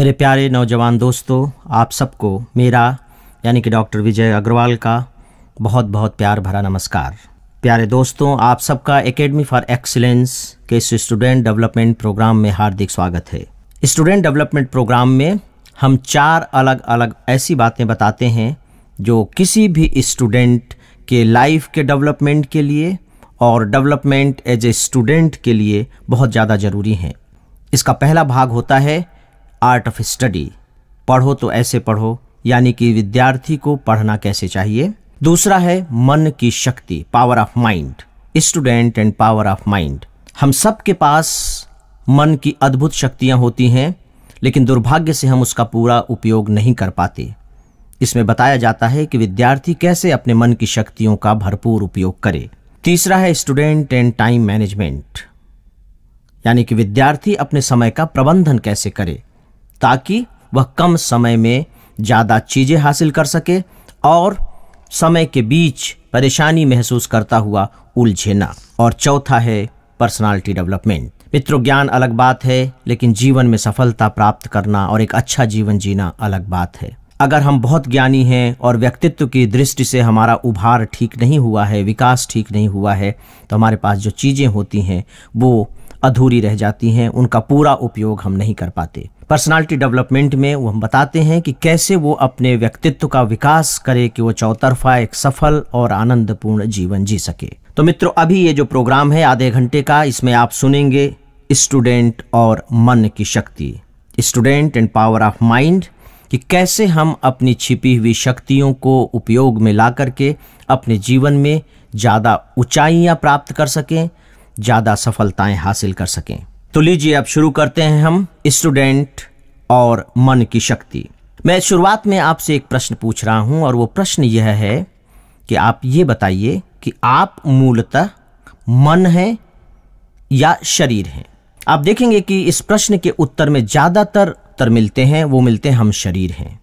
मेरे प्यारे नौजवान दोस्तों आप सबको मेरा यानी कि डॉक्टर विजय अग्रवाल का बहुत बहुत प्यार भरा नमस्कार प्यारे दोस्तों आप सबका एकेडमी फॉर एक्सीलेंस के इस स्टूडेंट डेवलपमेंट प्रोग्राम में हार्दिक स्वागत है स्टूडेंट डेवलपमेंट प्रोग्राम में हम चार अलग अलग ऐसी बातें बताते हैं जो किसी भी स्टूडेंट के लाइफ के डेवलपमेंट के लिए और डेवलपमेंट एज ए स्टूडेंट के लिए बहुत ज़्यादा ज़रूरी हैं इसका पहला भाग होता है आर्ट ऑफ स्टडी पढ़ो तो ऐसे पढ़ो यानी कि विद्यार्थी को पढ़ना कैसे चाहिए दूसरा है मन की शक्ति power of mind student and power of mind हम सब के पास मन की अद्भुत शक्तियां होती हैं लेकिन दुर्भाग्य से हम उसका पूरा उपयोग नहीं कर पाते इसमें बताया जाता है कि विद्यार्थी कैसे अपने मन की शक्तियों का भरपूर उपयोग करे तीसरा है स्टूडेंट एंड टाइम मैनेजमेंट यानी कि विद्यार्थी अपने समय का प्रबंधन कैसे करे ताकि वह कम समय में ज़्यादा चीज़ें हासिल कर सके और समय के बीच परेशानी महसूस करता हुआ उलझे ना और चौथा है पर्सनालिटी डेवलपमेंट मित्रों ज्ञान अलग बात है लेकिन जीवन में सफलता प्राप्त करना और एक अच्छा जीवन जीना अलग बात है अगर हम बहुत ज्ञानी हैं और व्यक्तित्व की दृष्टि से हमारा उभार ठीक नहीं हुआ है विकास ठीक नहीं हुआ है तो हमारे पास जो चीज़ें होती हैं वो अधूरी रह जाती हैं उनका पूरा उपयोग हम नहीं कर पाते पर्सनालिटी डेवलपमेंट में वो हम बताते हैं कि कैसे वो अपने व्यक्तित्व का विकास करे कि वो चौतरफा एक सफल और आनंदपूर्ण जीवन जी सके तो मित्रों अभी ये जो प्रोग्राम है आधे घंटे का इसमें आप सुनेंगे स्टूडेंट और मन की शक्ति student and power of mind कि कैसे हम अपनी छिपी हुई शक्तियों को उपयोग में ला करके अपने जीवन में ज़्यादा ऊंचाइयां प्राप्त कर सकें ज़्यादा सफलताएं हासिल कर सकें तो लीजिए अब शुरू करते हैं हम स्टूडेंट और मन की शक्ति मैं शुरुआत में आपसे एक प्रश्न पूछ रहा हूं और वो प्रश्न यह है कि आप ये बताइए कि आप मूलतः मन हैं या शरीर हैं आप देखेंगे कि इस प्रश्न के उत्तर में ज़्यादातर उत्तर मिलते हैं वो मिलते हैं हम शरीर हैं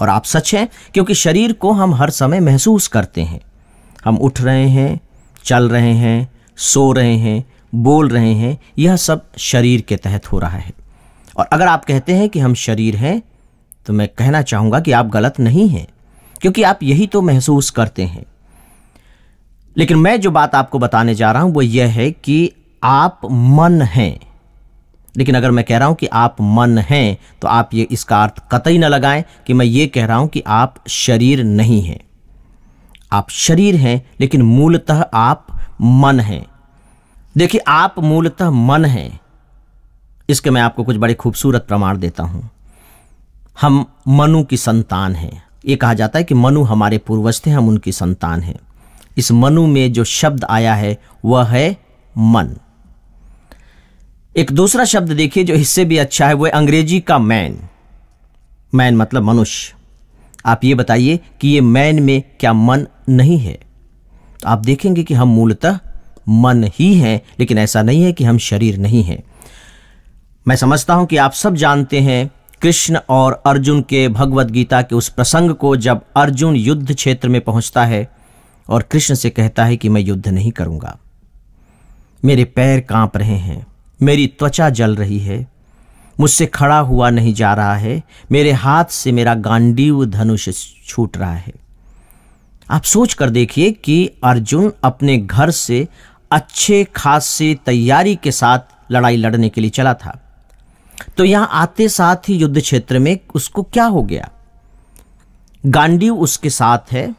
और आप सच हैं क्योंकि शरीर को हम हर समय महसूस करते हैं हम उठ रहे हैं चल रहे हैं सो रहे हैं बोल रहे हैं यह सब शरीर के तहत हो रहा है और अगर आप कहते हैं कि हम शरीर हैं तो मैं कहना चाहूँगा कि आप गलत नहीं हैं क्योंकि आप यही तो महसूस करते हैं लेकिन मैं जो बात आपको बताने जा रहा हूँ वो यह है कि आप मन हैं लेकिन अगर मैं कह रहा हूं कि आप मन हैं तो आप ये इसका अर्थ कतई न लगाएं कि मैं ये कह रहा हूं कि आप शरीर नहीं हैं आप शरीर हैं लेकिन मूलतः आप मन हैं देखिए आप मूलतः मन हैं इसके मैं आपको कुछ बड़े खूबसूरत प्रमाण देता हूं हम मनु की संतान हैं ये कहा जाता है कि मनु हमारे पूर्वज थे हम उनकी संतान हैं इस मनु में जो शब्द आया है वह है मन एक दूसरा शब्द देखिए जो इससे भी अच्छा है वह अंग्रेजी का मैन मैन मतलब मनुष्य आप ये बताइए कि ये मैन में क्या मन नहीं है तो आप देखेंगे कि हम मूलतः मन ही हैं लेकिन ऐसा नहीं है कि हम शरीर नहीं हैं मैं समझता हूं कि आप सब जानते हैं कृष्ण और अर्जुन के भगवद गीता के उस प्रसंग को जब अर्जुन युद्ध क्षेत्र में पहुंचता है और कृष्ण से कहता है कि मैं युद्ध नहीं करूंगा मेरे पैर कांप रहे हैं मेरी त्वचा जल रही है मुझसे खड़ा हुआ नहीं जा रहा है मेरे हाथ से मेरा गांडीव धनुष छूट रहा है आप सोच कर देखिए कि अर्जुन अपने घर से अच्छे खासे तैयारी के साथ लड़ाई लड़ने के लिए चला था तो यहां आते साथ ही युद्ध क्षेत्र में उसको क्या हो गया गांडीव उसके साथ है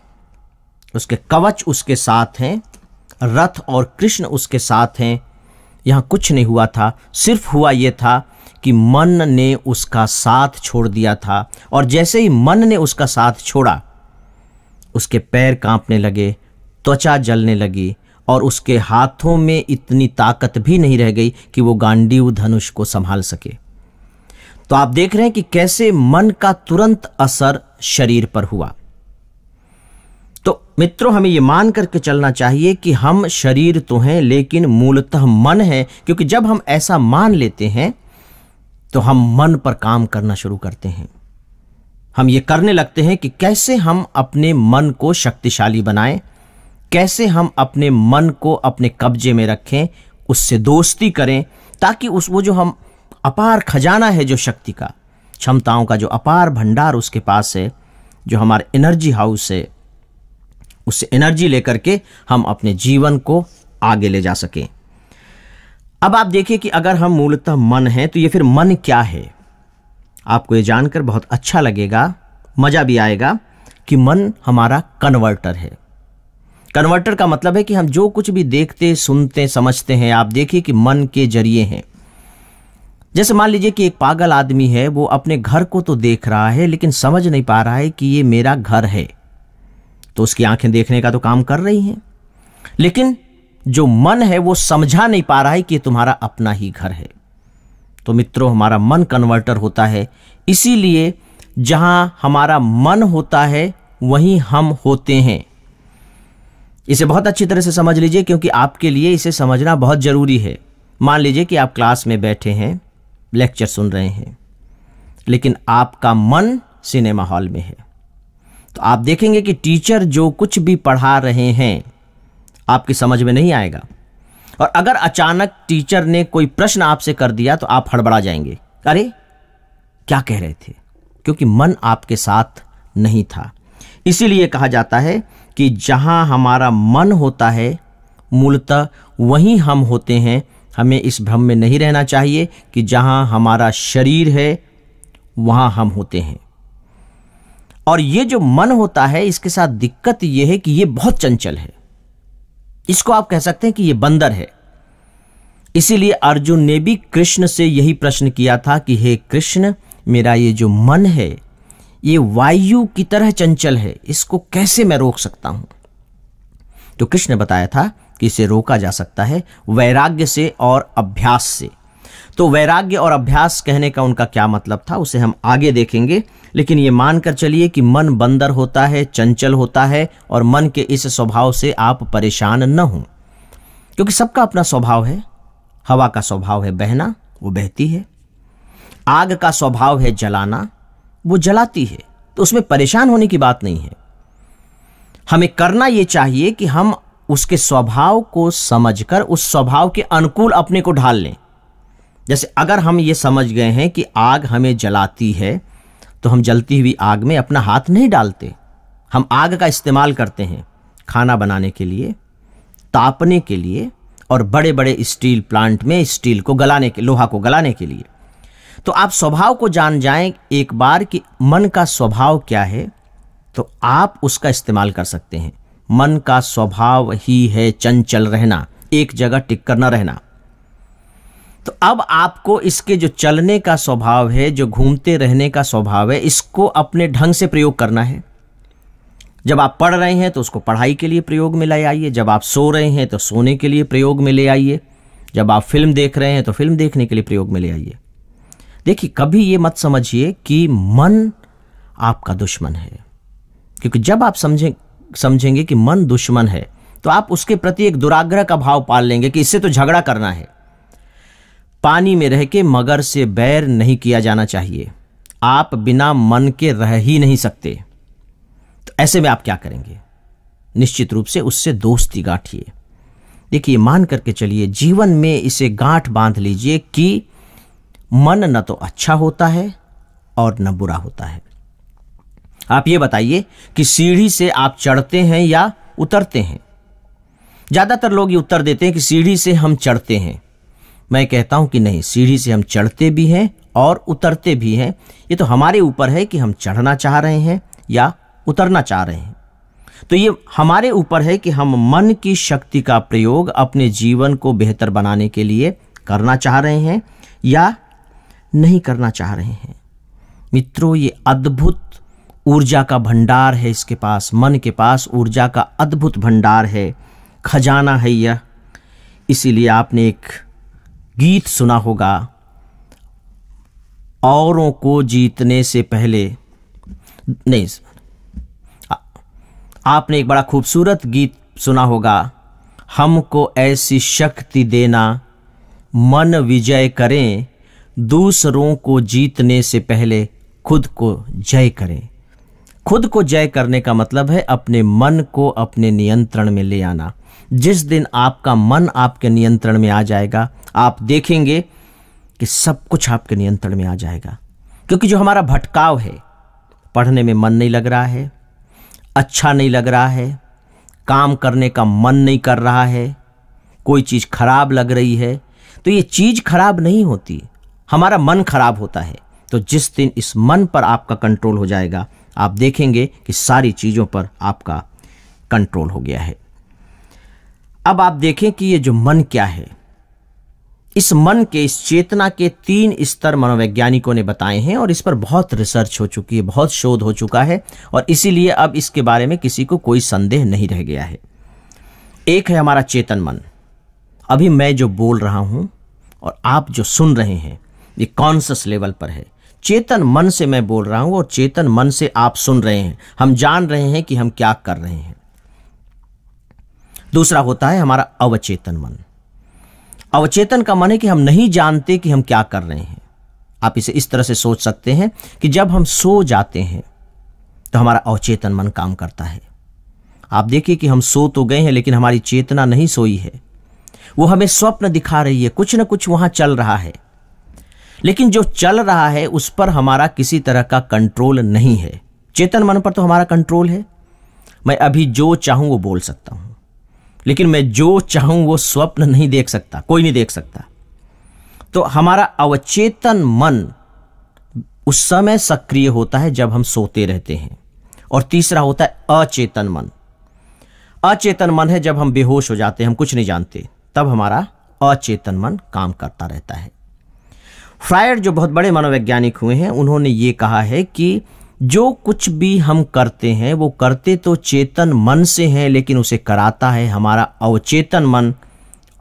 उसके कवच उसके साथ हैं रथ और कृष्ण उसके साथ हैं यहाँ कुछ नहीं हुआ था सिर्फ हुआ यह था कि मन ने उसका साथ छोड़ दिया था और जैसे ही मन ने उसका साथ छोड़ा उसके पैर कांपने लगे त्वचा जलने लगी और उसके हाथों में इतनी ताकत भी नहीं रह गई कि वो गांडीव धनुष को संभाल सके तो आप देख रहे हैं कि कैसे मन का तुरंत असर शरीर पर हुआ तो मित्रों हमें यह मान करके चलना चाहिए कि हम शरीर तो हैं लेकिन मूलतः मन है क्योंकि जब हम ऐसा मान लेते हैं तो हम मन पर काम करना शुरू करते हैं हम ये करने लगते हैं कि कैसे हम अपने मन को शक्तिशाली बनाएं कैसे हम अपने मन को अपने कब्जे में रखें उससे दोस्ती करें ताकि उस वो जो हम अपार खजाना है जो शक्ति का क्षमताओं का जो अपार भंडार उसके पास है जो हमारे एनर्जी हाउस है उससे एनर्जी लेकर के हम अपने जीवन को आगे ले जा सकें अब आप देखिए कि अगर हम मूलतः मन हैं तो ये फिर मन क्या है आपको ये जानकर बहुत अच्छा लगेगा मज़ा भी आएगा कि मन हमारा कन्वर्टर है कन्वर्टर का मतलब है कि हम जो कुछ भी देखते सुनते समझते हैं आप देखिए कि मन के जरिए हैं जैसे मान लीजिए कि एक पागल आदमी है वो अपने घर को तो देख रहा है लेकिन समझ नहीं पा रहा है कि ये मेरा घर है तो उसकी आंखें देखने का तो काम कर रही हैं लेकिन जो मन है वो समझा नहीं पा रहा है कि तुम्हारा अपना ही घर है तो मित्रों हमारा मन कन्वर्टर होता है इसीलिए जहां हमारा मन होता है वहीं हम होते हैं इसे बहुत अच्छी तरह से समझ लीजिए क्योंकि आपके लिए इसे समझना बहुत ज़रूरी है मान लीजिए कि आप क्लास में बैठे हैं लेक्चर सुन रहे हैं लेकिन आपका मन सिनेमा हॉल में है तो आप देखेंगे कि टीचर जो कुछ भी पढ़ा रहे हैं आपकी समझ में नहीं आएगा और अगर अचानक टीचर ने कोई प्रश्न आपसे कर दिया तो आप हड़बड़ा जाएंगे अरे क्या कह रहे थे क्योंकि मन आपके साथ नहीं था इसीलिए कहा जाता है कि जहाँ हमारा मन होता है मूलतः वहीं हम होते हैं हमें इस भ्रम में नहीं रहना चाहिए कि जहाँ हमारा शरीर है वहाँ हम होते हैं और ये जो मन होता है इसके साथ दिक्कत ये है कि ये बहुत चंचल है इसको आप कह सकते हैं कि यह बंदर है इसीलिए अर्जुन ने भी कृष्ण से यही प्रश्न किया था कि हे कृष्ण मेरा ये जो मन है ये वायु की तरह चंचल है इसको कैसे मैं रोक सकता हूं तो कृष्ण ने बताया था कि इसे रोका जा सकता है वैराग्य से और अभ्यास से तो वैराग्य और अभ्यास कहने का उनका क्या मतलब था उसे हम आगे देखेंगे लेकिन ये मानकर चलिए कि मन बंदर होता है चंचल होता है और मन के इस स्वभाव से आप परेशान न हों क्योंकि सबका अपना स्वभाव है हवा का स्वभाव है बहना वो बहती है आग का स्वभाव है जलाना वो जलाती है तो उसमें परेशान होने की बात नहीं है हमें करना ये चाहिए कि हम उसके स्वभाव को समझकर उस स्वभाव के अनुकूल अपने को ढाल लें जैसे अगर हम ये समझ गए हैं कि आग हमें जलाती है तो हम जलती हुई आग में अपना हाथ नहीं डालते हम आग का इस्तेमाल करते हैं खाना बनाने के लिए तापने के लिए और बड़े बड़े स्टील प्लांट में स्टील को गलाने के लोहा को गलाने के लिए तो आप स्वभाव को जान जाएं एक बार कि मन का स्वभाव क्या है तो आप उसका इस्तेमाल कर सकते हैं मन का स्वभाव ही है चंचल रहना एक जगह टिक कर न रहना तो अब आपको इसके जो चलने का स्वभाव है जो घूमते रहने का स्वभाव है इसको अपने ढंग से प्रयोग करना है जब आप पढ़ रहे हैं तो उसको पढ़ाई के लिए प्रयोग में ले आइए जब आप सो रहे हैं तो सोने के लिए प्रयोग में ले आइए जब आप फिल्म देख रहे हैं तो फिल्म देखने के लिए प्रयोग में ले आइए देखिए कभी ये मत समझिए कि मन आपका दुश्मन है क्योंकि जब आप समझें समझेंगे कि मन दुश्मन है तो आप उसके प्रति एक दुराग्रह का भाव पाल लेंगे कि इससे तो झगड़ा करना है पानी में रह के मगर से बैर नहीं किया जाना चाहिए आप बिना मन के रह ही नहीं सकते तो ऐसे में आप क्या करेंगे निश्चित रूप से उससे दोस्ती गांठिए देखिए मान करके चलिए जीवन में इसे गांठ बांध लीजिए कि मन न तो अच्छा होता है और न बुरा होता है आप ये बताइए कि सीढ़ी से आप चढ़ते हैं या उतरते हैं ज़्यादातर लोग ये उत्तर देते हैं कि सीढ़ी से हम चढ़ते हैं मैं कहता हूँ कि नहीं सीढ़ी से हम चढ़ते भी हैं और उतरते भी हैं ये तो हमारे ऊपर है कि हम चढ़ना चाह रहे हैं या उतरना चाह रहे हैं तो ये हमारे ऊपर है कि हम मन की शक्ति का प्रयोग अपने जीवन को बेहतर बनाने के लिए करना चाह रहे हैं या नहीं करना चाह रहे हैं मित्रों ये अद्भुत ऊर्जा का भंडार है इसके पास मन के पास ऊर्जा का अद्भुत भंडार है खजाना है यह इसीलिए आपने एक गीत सुना होगा औरों को जीतने से पहले नहीं आपने एक बड़ा खूबसूरत गीत सुना होगा हमको ऐसी शक्ति देना मन विजय करें दूसरों को जीतने से पहले खुद को जय करें खुद को जय करने का मतलब है अपने मन को अपने नियंत्रण में ले आना जिस दिन आपका मन आपके नियंत्रण में आ जाएगा आप देखेंगे कि सब कुछ आपके नियंत्रण में आ जाएगा क्योंकि जो हमारा भटकाव है पढ़ने में मन नहीं लग रहा है अच्छा नहीं लग रहा है काम करने का मन नहीं कर रहा है कोई चीज़ खराब लग रही है तो ये चीज़ खराब नहीं होती हमारा मन खराब होता है तो जिस दिन इस मन पर आपका कंट्रोल हो जाएगा आप देखेंगे कि सारी चीज़ों पर आपका कंट्रोल हो गया है अब आप देखें कि ये जो मन क्या है इस मन के इस चेतना के तीन स्तर मनोवैज्ञानिकों ने बताए हैं और इस पर बहुत रिसर्च हो चुकी है बहुत शोध हो चुका है और इसीलिए अब इसके बारे में किसी को कोई संदेह नहीं रह गया है एक है हमारा चेतन मन अभी मैं जो बोल रहा हूँ और आप जो सुन रहे हैं ये कॉन्सियस लेवल पर है चेतन मन से मैं बोल रहा हूँ और चेतन मन से आप सुन रहे हैं हम जान रहे हैं कि हम क्या कर रहे हैं दूसरा होता है हमारा अवचेतन मन अवचेतन का मन है कि हम नहीं जानते कि हम क्या कर रहे हैं आप इसे इस तरह से सोच सकते हैं कि जब हम सो जाते हैं तो हमारा अवचेतन मन काम करता है आप देखिए कि हम सो तो गए हैं लेकिन हमारी चेतना नहीं सोई है वो हमें स्वप्न दिखा रही है कुछ ना कुछ वहां चल रहा है लेकिन जो चल रहा है उस पर हमारा किसी तरह का कंट्रोल नहीं है चेतन मन पर तो हमारा कंट्रोल है मैं अभी जो चाहूं वो बोल सकता हूं लेकिन मैं जो चाहूं वो स्वप्न नहीं देख सकता कोई नहीं देख सकता तो हमारा अवचेतन मन उस समय सक्रिय होता है जब हम सोते रहते हैं और तीसरा होता है अचेतन मन अचेतन मन है जब हम बेहोश हो जाते हैं हम कुछ नहीं जानते तब हमारा अचेतन मन काम करता रहता है फ्रायड जो बहुत बड़े मनोवैज्ञानिक हुए हैं उन्होंने ये कहा है कि जो कुछ भी हम करते हैं वो करते तो चेतन मन से हैं लेकिन उसे कराता है हमारा अवचेतन मन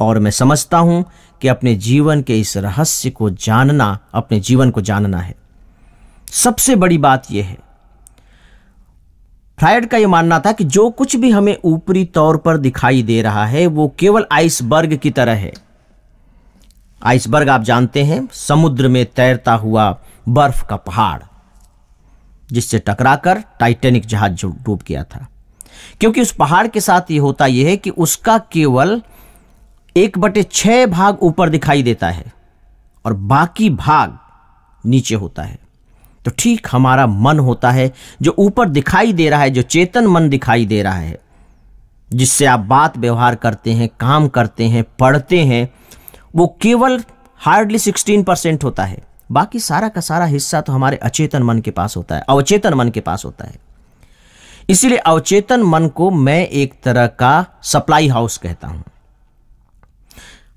और मैं समझता हूँ कि अपने जीवन के इस रहस्य को जानना अपने जीवन को जानना है सबसे बड़ी बात यह है फ्रायड का यह मानना था कि जो कुछ भी हमें ऊपरी तौर पर दिखाई दे रहा है वो केवल आइसबर्ग की तरह है आइसबर्ग आप जानते हैं समुद्र में तैरता हुआ बर्फ का पहाड़ जिससे टकराकर टाइटेनिक जहाज डूब गया था क्योंकि उस पहाड़ के साथ ये होता यह है कि उसका केवल एक बटे छह भाग ऊपर दिखाई देता है और बाकी भाग नीचे होता है तो ठीक हमारा मन होता है जो ऊपर दिखाई दे रहा है जो चेतन मन दिखाई दे रहा है जिससे आप बात व्यवहार करते हैं काम करते हैं पढ़ते हैं वो केवल हार्डली सिक्सटीन परसेंट होता है बाकी सारा का सारा हिस्सा तो हमारे अचेतन मन के पास होता है अवचेतन मन के पास होता है इसीलिए अवचेतन मन को मैं एक तरह का सप्लाई हाउस कहता हूं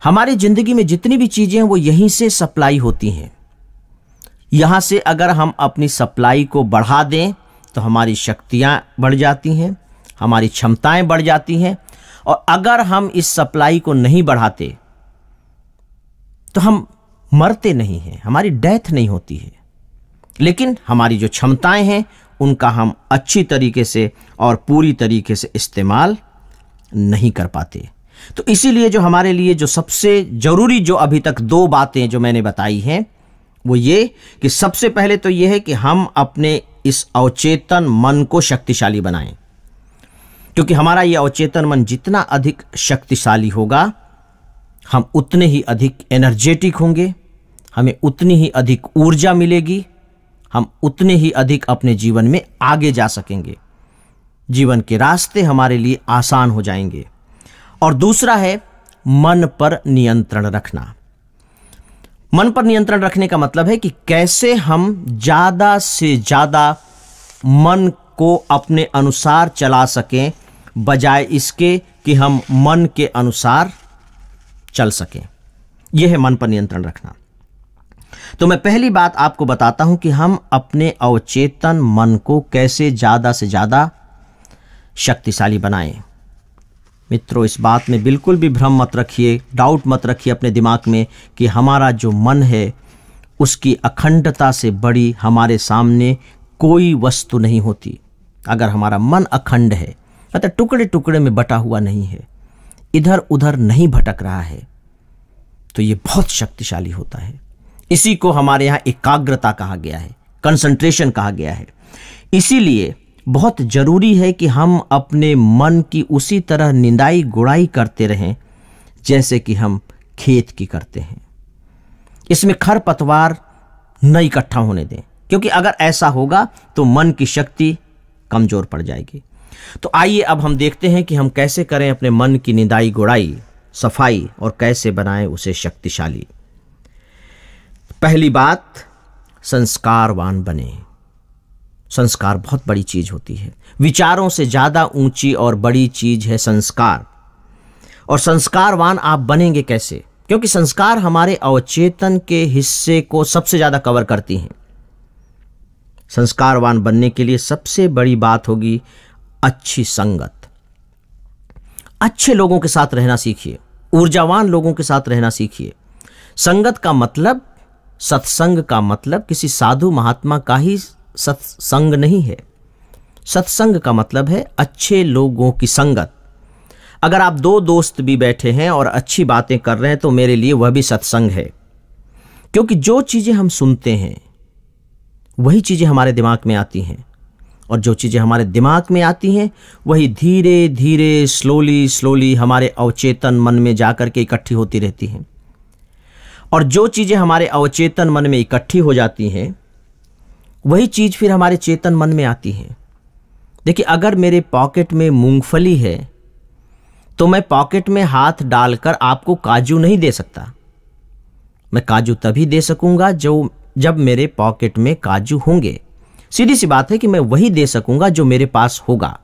हमारी जिंदगी में जितनी भी चीजें हैं वो यहीं से सप्लाई होती हैं यहां से अगर हम अपनी सप्लाई को बढ़ा दें तो हमारी शक्तियां बढ़ जाती हैं हमारी क्षमताएं बढ़ जाती हैं और अगर हम इस सप्लाई को नहीं बढ़ाते तो हम मरते नहीं हैं हमारी डेथ नहीं होती है लेकिन हमारी जो क्षमताएं हैं उनका हम अच्छी तरीके से और पूरी तरीके से इस्तेमाल नहीं कर पाते तो इसीलिए जो हमारे लिए जो सबसे ज़रूरी जो अभी तक दो बातें जो मैंने बताई हैं वो ये कि सबसे पहले तो ये है कि हम अपने इस अवचेतन मन को शक्तिशाली बनाएं क्योंकि हमारा ये अवचेतन मन जितना अधिक शक्तिशाली होगा हम उतने ही अधिक एनर्जेटिक होंगे हमें उतनी ही अधिक ऊर्जा मिलेगी हम उतने ही अधिक अपने जीवन में आगे जा सकेंगे जीवन के रास्ते हमारे लिए आसान हो जाएंगे और दूसरा है मन पर नियंत्रण रखना मन पर नियंत्रण रखने का मतलब है कि कैसे हम ज़्यादा से ज़्यादा मन को अपने अनुसार चला सकें बजाय इसके कि हम मन के अनुसार चल सकें यह है मन पर नियंत्रण रखना तो मैं पहली बात आपको बताता हूं कि हम अपने अवचेतन मन को कैसे ज़्यादा से ज़्यादा शक्तिशाली बनाएं मित्रों इस बात में बिल्कुल भी भ्रम मत रखिए डाउट मत रखिए अपने दिमाग में कि हमारा जो मन है उसकी अखंडता से बड़ी हमारे सामने कोई वस्तु नहीं होती अगर हमारा मन अखंड है मतलब टुकड़े टुकड़े में बटा हुआ नहीं है इधर उधर नहीं भटक रहा है तो ये बहुत शक्तिशाली होता है इसी को हमारे यहाँ एकाग्रता कहा गया है कंसंट्रेशन कहा गया है इसीलिए बहुत जरूरी है कि हम अपने मन की उसी तरह निंदाई गुड़ाई करते रहें जैसे कि हम खेत की करते हैं इसमें खर पतवार न इकट्ठा होने दें क्योंकि अगर ऐसा होगा तो मन की शक्ति कमज़ोर पड़ जाएगी तो आइए अब हम देखते हैं कि हम कैसे करें अपने मन की निदाई गुड़ाई सफाई और कैसे बनाएं उसे शक्तिशाली पहली बात संस्कारवान बने संस्कार बहुत बड़ी चीज होती है विचारों से ज़्यादा ऊंची और बड़ी चीज है संस्कार और संस्कारवान आप बनेंगे कैसे क्योंकि संस्कार हमारे अवचेतन के हिस्से को सबसे ज़्यादा कवर करती हैं संस्कारवान बनने के लिए सबसे बड़ी बात होगी अच्छी संगत अच्छे लोगों के साथ रहना सीखिए ऊर्जावान लोगों के साथ रहना सीखिए संगत का मतलब सत्संग का मतलब किसी साधु महात्मा का ही सत्संग नहीं है सत्संग का मतलब है अच्छे लोगों की संगत अगर आप दो दोस्त भी बैठे हैं और अच्छी बातें कर रहे हैं तो मेरे लिए वह भी सत्संग है क्योंकि जो चीज़ें हम सुनते हैं वही चीज़ें हमारे दिमाग में आती हैं और जो चीज़ें हमारे दिमाग में आती हैं वही धीरे धीरे स्लोली स्लोली हमारे अवचेतन मन में जा कर के इकट्ठी होती रहती हैं और जो चीज़ें हमारे अवचेतन मन में इकट्ठी हो जाती हैं वही चीज़ फिर हमारे चेतन मन में आती है देखिए अगर मेरे पॉकेट में मूंगफली है तो मैं पॉकेट में हाथ डालकर आपको काजू नहीं दे सकता मैं काजू तभी दे सकूंगा जो जब मेरे पॉकेट में काजू होंगे सीधी सी बात है कि मैं वही दे सकूंगा जो मेरे पास होगा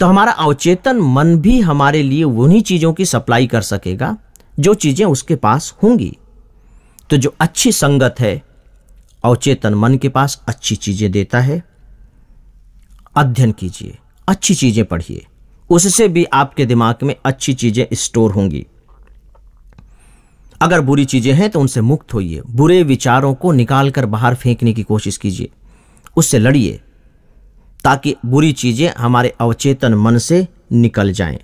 तो हमारा अवचेतन मन भी हमारे लिए उन्हीं चीज़ों की सप्लाई कर सकेगा जो चीज़ें उसके पास होंगी तो जो अच्छी संगत है अवचेतन मन के पास अच्छी चीज़ें देता है अध्ययन कीजिए अच्छी चीज़ें पढ़िए उससे भी आपके दिमाग में अच्छी चीज़ें स्टोर होंगी अगर बुरी चीज़ें हैं तो उनसे मुक्त होइए बुरे विचारों को निकालकर बाहर फेंकने की कोशिश कीजिए उससे लड़िए ताकि बुरी चीज़ें हमारे अवचेतन मन से निकल जाएं।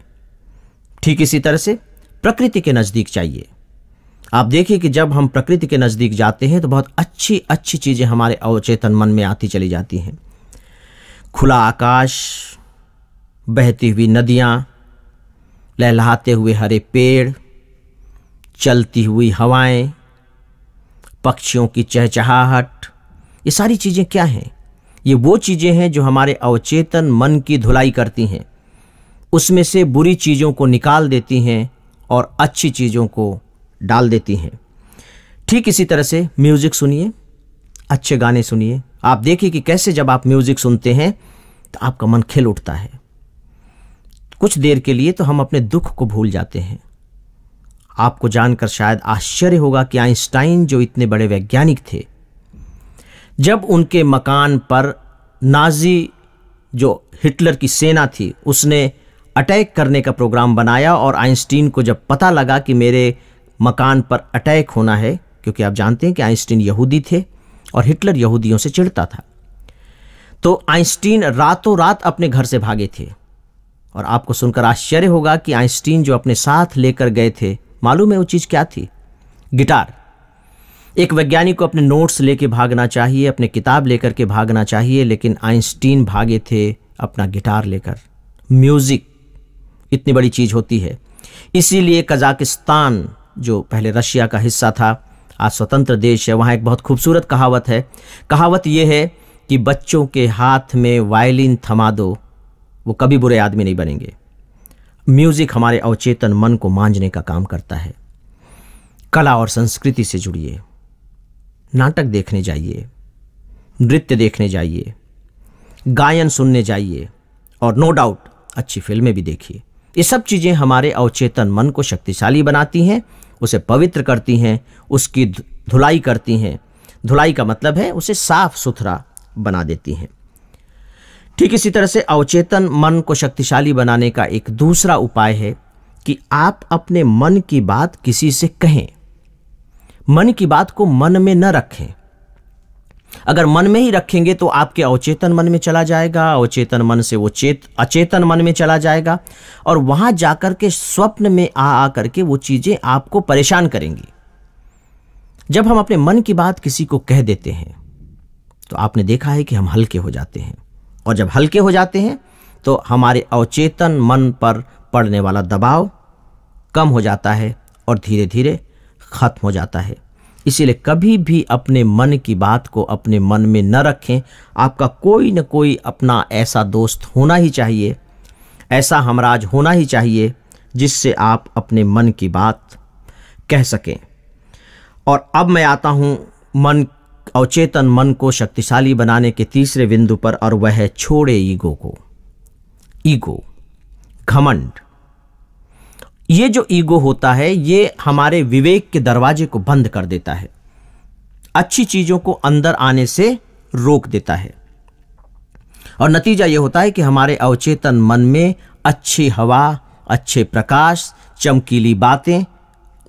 ठीक इसी तरह से प्रकृति के नज़दीक चाहिए आप देखिए कि जब हम प्रकृति के नज़दीक जाते हैं तो बहुत अच्छी अच्छी चीज़ें हमारे अवचेतन मन में आती चली जाती हैं खुला आकाश बहती हुई नदियाँ लहलाते हुए हरे पेड़ चलती हुई हवाएं, पक्षियों की चहचहाहट ये सारी चीज़ें क्या हैं ये वो चीज़ें हैं जो हमारे अवचेतन मन की धुलाई करती हैं उसमें से बुरी चीज़ों को निकाल देती हैं और अच्छी चीज़ों को डाल देती हैं ठीक इसी तरह से म्यूज़िक सुनिए अच्छे गाने सुनिए आप देखिए कि कैसे जब आप म्यूज़िक सुनते हैं तो आपका मन खिल उठता है कुछ देर के लिए तो हम अपने दुख को भूल जाते हैं आपको जानकर शायद आश्चर्य होगा कि आइंस्टाइन जो इतने बड़े वैज्ञानिक थे जब उनके मकान पर नाजी जो हिटलर की सेना थी उसने अटैक करने का प्रोग्राम बनाया और आइंस्टीन को जब पता लगा कि मेरे मकान पर अटैक होना है क्योंकि आप जानते हैं कि आइंस्टीन यहूदी थे और हिटलर यहूदियों से चिढ़ता था तो आइंस्टीन रातों रात अपने घर से भागे थे और आपको सुनकर आश्चर्य होगा कि आइंस्टीन जो अपने साथ लेकर गए थे मालूम है वो चीज़ क्या थी गिटार एक वैज्ञानिक को अपने नोट्स लेके भागना चाहिए अपने किताब लेकर के भागना चाहिए लेकिन आइंस्टीन भागे थे अपना गिटार लेकर म्यूज़िक इतनी बड़ी चीज़ होती है इसीलिए कजाकिस्तान जो पहले रशिया का हिस्सा था आज स्वतंत्र देश है वहाँ एक बहुत खूबसूरत कहावत है कहावत यह है कि बच्चों के हाथ में वायलिन थमा दो वो कभी बुरे आदमी नहीं बनेंगे म्यूज़िक हमारे अवचेतन मन को मांझने का काम करता है कला और संस्कृति से जुड़िए नाटक देखने जाइए नृत्य देखने जाइए गायन सुनने जाइए और नो डाउट अच्छी फिल्में भी देखिए ये सब चीज़ें हमारे अवचेतन मन को शक्तिशाली बनाती हैं उसे पवित्र करती हैं उसकी धुलाई करती हैं धुलाई का मतलब है उसे साफ सुथरा बना देती हैं ठीक इसी तरह से अवचेतन मन को शक्तिशाली बनाने का एक दूसरा उपाय है कि आप अपने मन की बात किसी से कहें मन की बात को मन में न रखें अगर मन में ही रखेंगे तो आपके अवचेतन मन में चला जाएगा अवचेतन मन से वो चेत अचेतन मन में चला जाएगा और वहां जाकर के स्वप्न में आ आ करके वो चीजें आपको परेशान करेंगी जब हम अपने मन की बात किसी को कह देते हैं तो आपने देखा है कि हम हल्के हो जाते हैं और जब हल्के हो जाते हैं तो हमारे अवचेतन मन पर पड़ने वाला दबाव कम हो जाता है और धीरे धीरे खत्म हो जाता है इसीलिए कभी भी अपने मन की बात को अपने मन में न रखें आपका कोई न कोई अपना ऐसा दोस्त होना ही चाहिए ऐसा हमराज होना ही चाहिए जिससे आप अपने मन की बात कह सकें और अब मैं आता हूँ मन अवचेतन मन को शक्तिशाली बनाने के तीसरे बिंदु पर और वह है छोड़े ईगो को ईगो घमंड ये जो ईगो होता है ये हमारे विवेक के दरवाजे को बंद कर देता है अच्छी चीज़ों को अंदर आने से रोक देता है और नतीजा ये होता है कि हमारे अवचेतन मन में अच्छी हवा अच्छे प्रकाश चमकीली बातें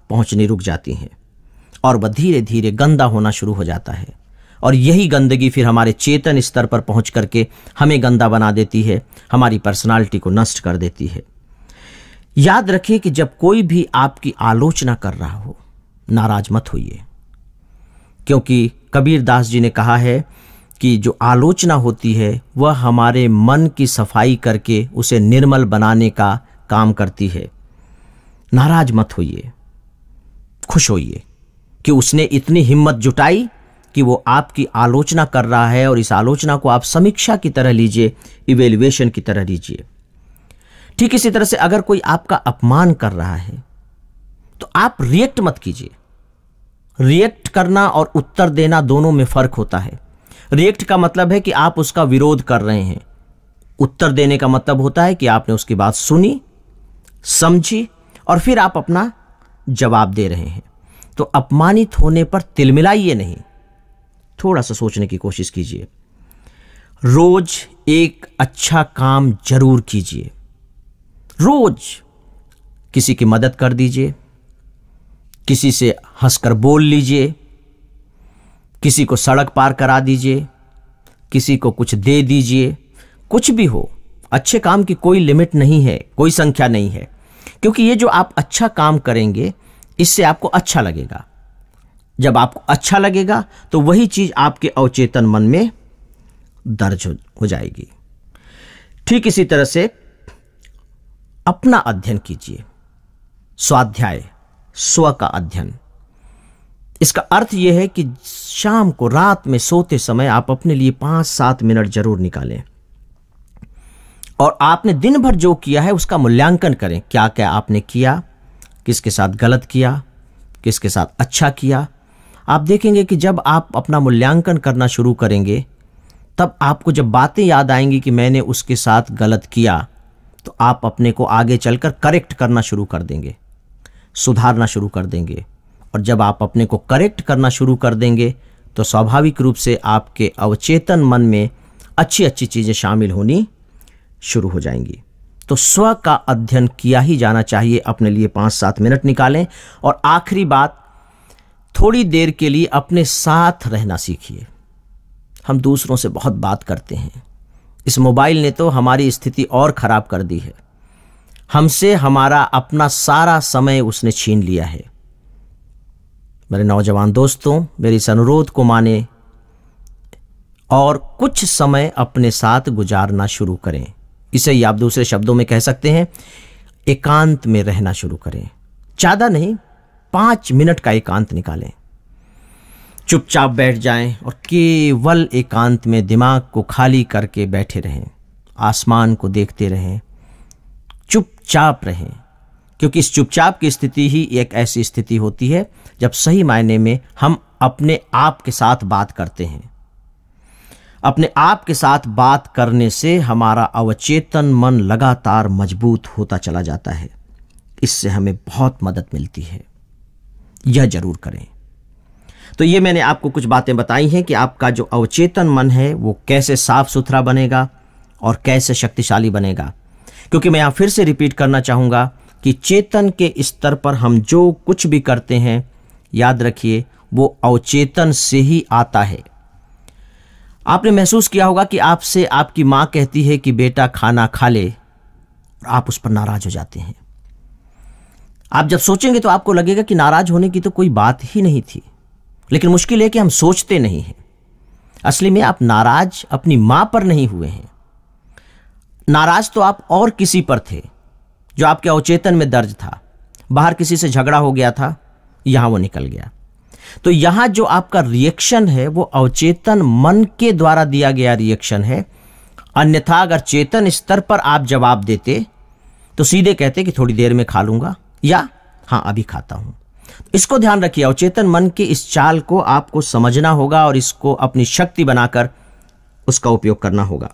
पहुंचने रुक जाती हैं और वह धीरे धीरे गंदा होना शुरू हो जाता है और यही गंदगी फिर हमारे चेतन स्तर पर पहुंच करके हमें गंदा बना देती है हमारी पर्सनालिटी को नष्ट कर देती है याद रखिए कि जब कोई भी आपकी आलोचना कर रहा हो नाराज मत होइए क्योंकि कबीर दास जी ने कहा है कि जो आलोचना होती है वह हमारे मन की सफाई करके उसे निर्मल बनाने का काम करती है नाराज मत होइए खुश होइए कि उसने इतनी हिम्मत जुटाई कि वो आपकी आलोचना कर रहा है और इस आलोचना को आप समीक्षा की तरह लीजिए इवेल्युएशन की तरह लीजिए ठीक इसी तरह से अगर कोई आपका अपमान कर रहा है तो आप रिएक्ट मत कीजिए रिएक्ट करना और उत्तर देना दोनों में फर्क होता है रिएक्ट का मतलब है कि आप उसका विरोध कर रहे हैं उत्तर देने का मतलब होता है कि आपने उसकी बात सुनी समझी और फिर आप अपना जवाब दे रहे हैं तो अपमानित होने पर तिलमिलाइए नहीं थोड़ा सा सोचने की कोशिश कीजिए रोज एक अच्छा काम जरूर कीजिए रोज किसी की मदद कर दीजिए किसी से हंसकर बोल लीजिए किसी को सड़क पार करा दीजिए किसी को कुछ दे दीजिए कुछ भी हो अच्छे काम की कोई लिमिट नहीं है कोई संख्या नहीं है क्योंकि ये जो आप अच्छा काम करेंगे इससे आपको अच्छा लगेगा जब आपको अच्छा लगेगा तो वही चीज़ आपके अवचेतन मन में दर्ज हो जाएगी ठीक इसी तरह से अपना अध्ययन कीजिए स्वाध्याय स्व का अध्ययन इसका अर्थ यह है कि शाम को रात में सोते समय आप अपने लिए पांच सात मिनट जरूर निकालें और आपने दिन भर जो किया है उसका मूल्यांकन करें क्या क्या आपने किया किसके साथ गलत किया किसके साथ अच्छा किया आप देखेंगे कि जब आप अपना मूल्यांकन करना शुरू करेंगे तब आपको जब बातें याद आएंगी कि मैंने उसके साथ गलत किया तो आप अपने को आगे चलकर करेक्ट करना शुरू कर देंगे सुधारना शुरू कर देंगे और जब आप अपने को करेक्ट करना शुरू कर देंगे तो स्वाभाविक रूप से आपके अवचेतन मन में अच्छी अच्छी चीज़ें शामिल होनी शुरू हो जाएंगी तो स्व का अध्ययन किया ही जाना चाहिए अपने लिए पाँच सात मिनट निकालें और आखिरी बात थोड़ी देर के लिए अपने साथ रहना सीखिए हम दूसरों से बहुत बात करते हैं इस मोबाइल ने तो हमारी स्थिति और ख़राब कर दी है हमसे हमारा अपना सारा समय उसने छीन लिया है मेरे नौजवान दोस्तों मेरे इस अनुरोध को माने और कुछ समय अपने साथ गुजारना शुरू करें इसे ही आप दूसरे शब्दों में कह सकते हैं एकांत में रहना शुरू करें ज़्यादा नहीं पांच मिनट का एकांत निकालें चुपचाप बैठ जाएं और केवल एकांत में दिमाग को खाली करके बैठे रहें आसमान को देखते रहें चुपचाप रहें क्योंकि इस चुपचाप की स्थिति ही एक ऐसी स्थिति होती है जब सही मायने में हम अपने आप के साथ बात करते हैं अपने आप के साथ बात करने से हमारा अवचेतन मन लगातार मजबूत होता चला जाता है इससे हमें बहुत मदद मिलती है यह जरूर करें तो ये मैंने आपको कुछ बातें बताई हैं कि आपका जो अवचेतन मन है वो कैसे साफ सुथरा बनेगा और कैसे शक्तिशाली बनेगा क्योंकि मैं यहाँ फिर से रिपीट करना चाहूँगा कि चेतन के स्तर पर हम जो कुछ भी करते हैं याद रखिए वो अवचेतन से ही आता है आपने महसूस किया होगा कि आपसे आपकी माँ कहती है कि बेटा खाना खा ले और आप उस पर नाराज हो जाते हैं आप जब सोचेंगे तो आपको लगेगा कि नाराज होने की तो कोई बात ही नहीं थी लेकिन मुश्किल है कि हम सोचते नहीं हैं असली में आप नाराज अपनी मां पर नहीं हुए हैं नाराज तो आप और किसी पर थे जो आपके अवचेतन में दर्ज था बाहर किसी से झगड़ा हो गया था यहां वो निकल गया तो यहां जो आपका रिएक्शन है वो अवचेतन मन के द्वारा दिया गया रिएक्शन है अन्यथा अगर चेतन स्तर पर आप जवाब देते तो सीधे कहते कि थोड़ी देर में खा लूंगा या हाँ अभी खाता हूं इसको ध्यान रखिए अवचेतन मन की इस चाल को आपको समझना होगा और इसको अपनी शक्ति बनाकर उसका उपयोग करना होगा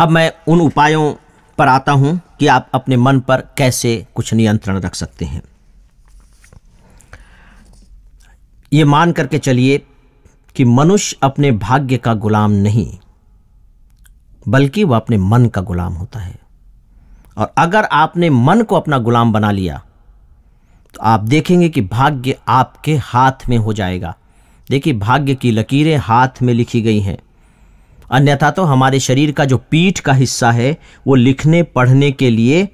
अब मैं उन उपायों पर आता हूं कि आप अपने मन पर कैसे कुछ नियंत्रण रख सकते हैं ये मान करके चलिए कि मनुष्य अपने भाग्य का गुलाम नहीं बल्कि वह अपने मन का गुलाम होता है और अगर आपने मन को अपना गुलाम बना लिया तो आप देखेंगे कि भाग्य आपके हाथ में हो जाएगा देखिए भाग्य की लकीरें हाथ में लिखी गई हैं अन्यथा तो हमारे शरीर का जो पीठ का हिस्सा है वो लिखने पढ़ने के लिए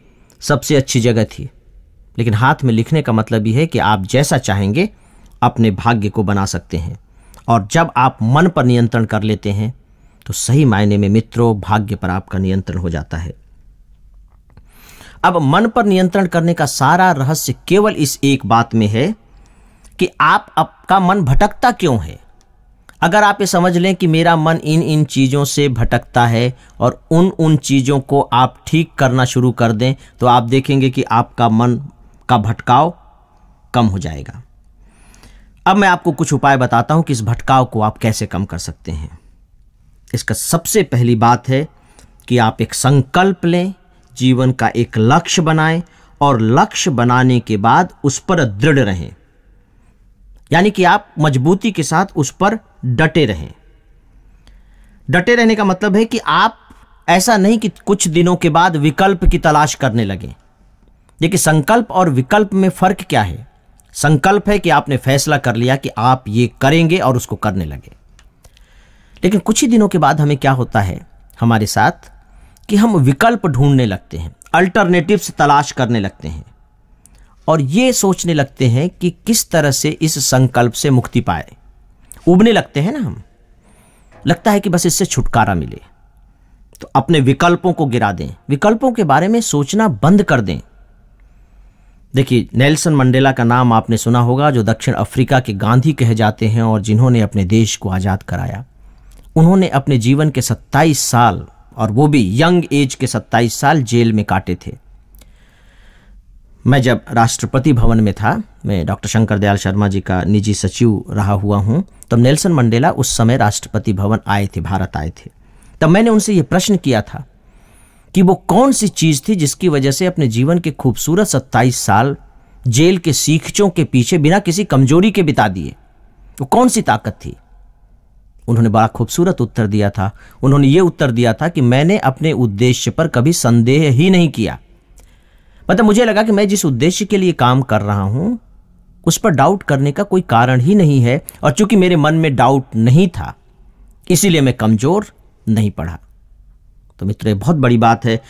सबसे अच्छी जगह थी लेकिन हाथ में लिखने का मतलब ये है कि आप जैसा चाहेंगे अपने भाग्य को बना सकते हैं और जब आप मन पर नियंत्रण कर लेते हैं तो सही मायने में मित्रों भाग्य पर आपका नियंत्रण हो जाता है अब मन पर नियंत्रण करने का सारा रहस्य केवल इस एक बात में है कि आप आपका मन भटकता क्यों है अगर आप ये समझ लें कि मेरा मन इन इन चीज़ों से भटकता है और उन उन चीज़ों को आप ठीक करना शुरू कर दें तो आप देखेंगे कि आपका मन का भटकाव कम हो जाएगा अब मैं आपको कुछ उपाय बताता हूं कि इस भटकाव को आप कैसे कम कर सकते हैं इसका सबसे पहली बात है कि आप एक संकल्प लें जीवन का एक लक्ष्य बनाएं और लक्ष्य बनाने के बाद उस पर दृढ़ रहें यानी कि आप मजबूती के साथ उस पर डटे रहें डटे रहने का मतलब है कि आप ऐसा नहीं कि कुछ दिनों के बाद विकल्प की तलाश करने लगें देखिए संकल्प और विकल्प में फर्क क्या है संकल्प है कि आपने फैसला कर लिया कि आप ये करेंगे और उसको करने लगे लेकिन कुछ ही दिनों के बाद हमें क्या होता है हमारे साथ कि हम विकल्प ढूंढने लगते हैं अल्टरनेटिव्स तलाश करने लगते हैं और ये सोचने लगते हैं कि किस तरह से इस संकल्प से मुक्ति पाए उबने लगते हैं ना हम लगता है कि बस इससे छुटकारा मिले तो अपने विकल्पों को गिरा दें विकल्पों के बारे में सोचना बंद कर दें देखिए नेल्सन मंडेला का नाम आपने सुना होगा जो दक्षिण अफ्रीका के गांधी कहे जाते हैं और जिन्होंने अपने देश को आज़ाद कराया उन्होंने अपने जीवन के 27 साल और वो भी यंग एज के 27 साल जेल में काटे थे मैं जब राष्ट्रपति भवन में था मैं डॉक्टर शंकर दयाल शर्मा जी का निजी सचिव रहा हुआ हूँ तब नेल्सन मंडेला उस समय राष्ट्रपति भवन आए थे भारत आए थे तब मैंने उनसे ये प्रश्न किया था कि वो कौन सी चीज़ थी जिसकी वजह से अपने जीवन के खूबसूरत सत्ताईस साल जेल के सीखचों के पीछे बिना किसी कमजोरी के बिता दिए वो कौन सी ताकत थी उन्होंने बड़ा खूबसूरत उत्तर दिया था उन्होंने ये उत्तर दिया था कि मैंने अपने उद्देश्य पर कभी संदेह ही नहीं किया मतलब मुझे लगा कि मैं जिस उद्देश्य के लिए काम कर रहा हूं उस पर डाउट करने का कोई कारण ही नहीं है और चूंकि मेरे मन में डाउट नहीं था इसीलिए मैं कमजोर नहीं पढ़ा तो मित्रों बहुत बड़ी बात है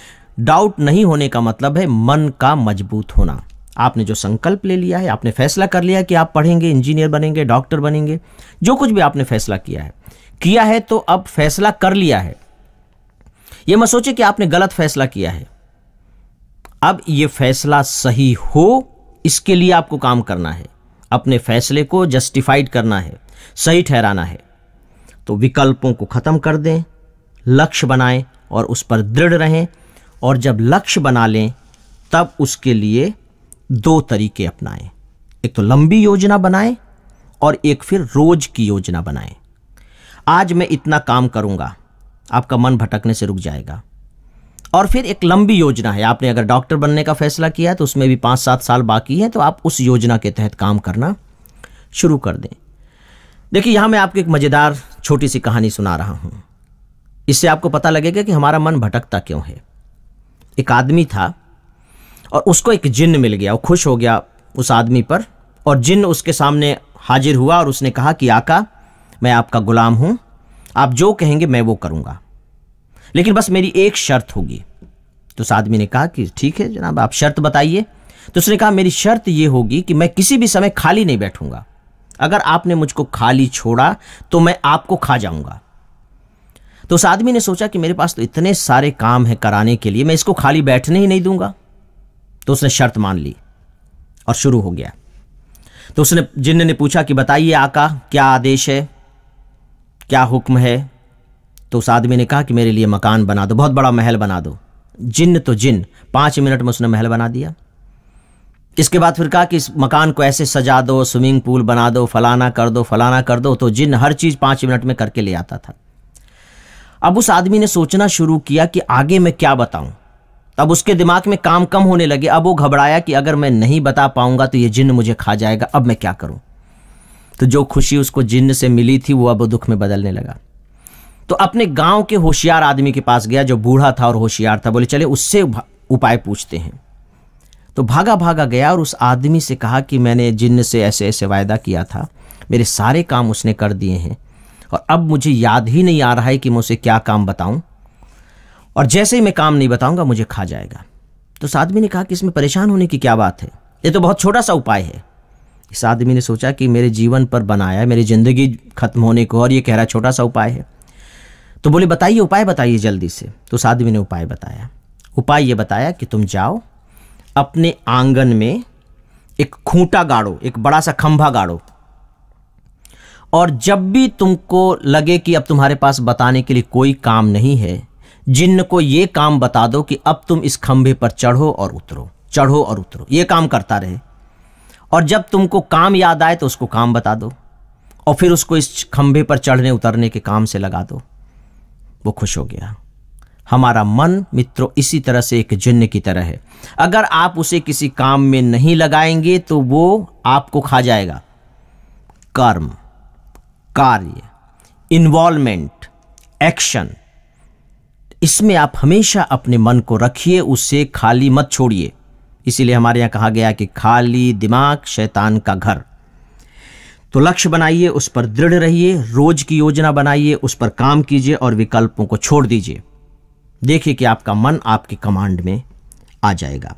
डाउट नहीं होने का मतलब है मन का मजबूत होना आपने जो संकल्प ले लिया है आपने फैसला कर लिया कि आप पढ़ेंगे इंजीनियर बनेंगे डॉक्टर बनेंगे जो कुछ भी आपने फैसला किया है किया है तो अब फैसला कर लिया है यह मत सोचे कि आपने गलत फैसला किया है अब ये फैसला सही हो इसके लिए आपको काम करना है अपने फैसले को जस्टिफाइड करना है सही ठहराना है तो विकल्पों को खत्म कर दें लक्ष्य बनाएं और उस पर दृढ़ रहें और जब लक्ष्य बना लें तब उसके लिए दो तरीके अपनाएं एक तो लंबी योजना बनाएं और एक फिर रोज की योजना बनाएं आज मैं इतना काम करूंगा आपका मन भटकने से रुक जाएगा और फिर एक लंबी योजना है आपने अगर डॉक्टर बनने का फैसला किया तो उसमें भी पाँच सात साल बाकी है तो आप उस योजना के तहत काम करना शुरू कर दें देखिए यहाँ मैं आपको एक मज़ेदार छोटी सी कहानी सुना रहा हूँ इससे आपको पता लगेगा कि हमारा मन भटकता क्यों है एक आदमी था और उसको एक जिन्न मिल गया वो खुश हो गया उस आदमी पर और जिन्न उसके सामने हाजिर हुआ और उसने कहा कि आका मैं आपका गुलाम हूँ आप जो कहेंगे मैं वो करूँगा लेकिन बस मेरी एक शर्त होगी तो उस आदमी ने कहा कि ठीक है जनाब आप शर्त बताइए तो उसने कहा मेरी शर्त ये होगी कि मैं किसी भी समय खाली नहीं बैठूंगा अगर आपने मुझको खाली छोड़ा तो मैं आपको खा जाऊंगा तो उस आदमी ने सोचा कि मेरे पास तो इतने सारे काम हैं कराने के लिए मैं इसको खाली बैठने ही नहीं दूंगा तो उसने शर्त मान ली और शुरू हो गया तो उसने जिन्न ने पूछा कि बताइए आका क्या आदेश है क्या हुक्म है तो उस आदमी ने कहा कि मेरे लिए मकान बना दो बहुत बड़ा महल बना दो जिन्न तो जिन पाँच मिनट में उसने महल बना दिया इसके बाद फिर कहा कि इस मकान को ऐसे सजा दो स्विमिंग पूल बना दो फलाना कर दो फलाना कर दो तो जिन हर चीज़ पाँच मिनट में करके ले आता था अब उस आदमी ने सोचना शुरू किया कि आगे मैं क्या बताऊं तब उसके दिमाग में काम कम होने लगे अब वो घबराया कि अगर मैं नहीं बता पाऊंगा तो ये जिन्न मुझे खा जाएगा अब मैं क्या करूं तो जो खुशी उसको जिन्न से मिली थी वो अब दुख में बदलने लगा तो अपने गांव के होशियार आदमी के पास गया जो बूढ़ा था और होशियार था बोले चले उससे उपाय पूछते हैं तो भागा भागा गया और उस आदमी से कहा कि मैंने जिन्न से ऐसे ऐसे वायदा किया था मेरे सारे काम उसने कर दिए हैं और अब मुझे याद ही नहीं आ रहा है कि मैं उसे क्या काम बताऊं और जैसे ही मैं काम नहीं बताऊंगा मुझे खा जाएगा तो उस आदमी ने कहा कि इसमें परेशान होने की क्या बात है ये तो बहुत छोटा सा उपाय है इस आदमी ने सोचा कि मेरे जीवन पर बनाया मेरी ज़िंदगी खत्म होने को और ये कह रहा छोटा सा उपाय है तो बोले बताइए उपाय बताइए जल्दी से तो उस आदमी ने उपाय बताया उपाय ये बताया कि तुम जाओ अपने आंगन में एक खूंटा गाड़ो एक बड़ा सा खंभा गाड़ो और जब भी तुमको लगे कि अब तुम्हारे पास बताने के लिए कोई काम नहीं है जिन्न को ये काम बता दो कि अब तुम इस खंभे पर चढ़ो और उतरो चढ़ो और उतरो ये काम करता रहे और जब तुमको काम याद आए तो उसको काम बता दो और फिर उसको इस खंभे पर चढ़ने उतरने के काम से लगा दो वो खुश हो गया हमारा मन मित्रों इसी तरह से एक जिन्न की तरह है अगर आप उसे किसी काम में नहीं लगाएंगे तो वो आपको खा जाएगा कर्म कार्य इन्वॉल्वमेंट एक्शन इसमें आप हमेशा अपने मन को रखिए उसे खाली मत छोड़िए इसीलिए हमारे यहाँ कहा गया कि खाली दिमाग शैतान का घर तो लक्ष्य बनाइए उस पर दृढ़ रहिए रोज की योजना बनाइए उस पर काम कीजिए और विकल्पों को छोड़ दीजिए देखिए कि आपका मन आपके कमांड में आ जाएगा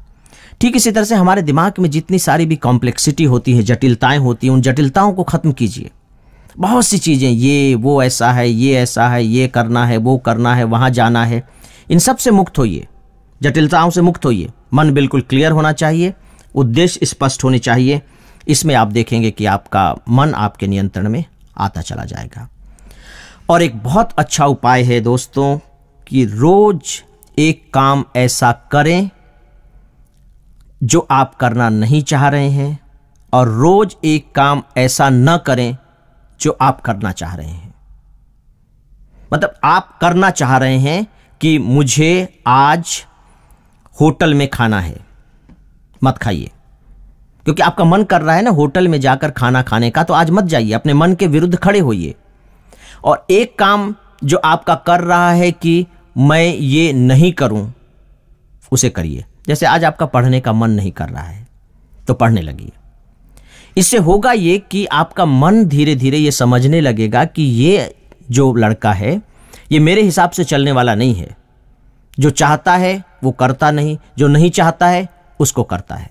ठीक इसी तरह से हमारे दिमाग में जितनी सारी भी कॉम्प्लेक्सिटी होती है जटिलताएं होती हैं उन जटिलताओं को खत्म कीजिए बहुत सी चीज़ें ये वो ऐसा है ये ऐसा है ये करना है वो करना है वहाँ जाना है इन सब से मुक्त होइए जटिलताओं से मुक्त होइए मन बिल्कुल क्लियर होना चाहिए उद्देश्य स्पष्ट होने चाहिए इसमें आप देखेंगे कि आपका मन आपके नियंत्रण में आता चला जाएगा और एक बहुत अच्छा उपाय है दोस्तों कि रोज एक काम ऐसा करें जो आप करना नहीं चाह रहे हैं और रोज एक काम ऐसा न करें जो आप करना चाह रहे हैं मतलब आप करना चाह रहे हैं कि मुझे आज होटल में खाना है मत खाइए क्योंकि आपका मन कर रहा है ना होटल में जाकर खाना खाने का तो आज मत जाइए अपने मन के विरुद्ध खड़े होइए और एक काम जो आपका कर रहा है कि मैं ये नहीं करूं उसे करिए जैसे आज आपका पढ़ने का मन नहीं कर रहा है तो पढ़ने लगिए इससे होगा ये कि आपका मन धीरे धीरे ये समझने लगेगा कि ये जो लड़का है ये मेरे हिसाब से चलने वाला नहीं है जो चाहता है वो करता नहीं जो नहीं चाहता है उसको करता है